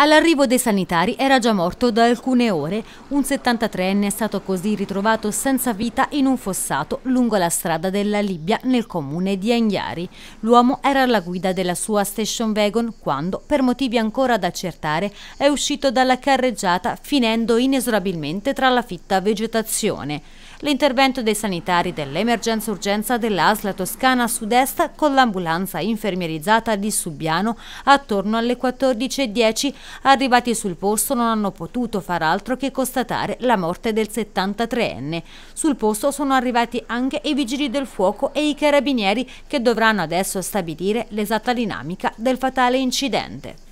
All'arrivo dei sanitari era già morto da alcune ore. Un 73enne è stato così ritrovato senza vita in un fossato lungo la strada della Libia nel comune di Anghiari. L'uomo era alla guida della sua station wagon quando, per motivi ancora da accertare, è uscito dalla carreggiata finendo inesorabilmente tra la fitta vegetazione. L'intervento dei sanitari dell'emergenza urgenza dell'ASLA Toscana Sud-Est con l'ambulanza infermierizzata di Subiano attorno alle 14.10 Arrivati sul posto non hanno potuto far altro che constatare la morte del 73enne. Sul posto sono arrivati anche i vigili del fuoco e i carabinieri che dovranno adesso stabilire l'esatta dinamica del fatale incidente.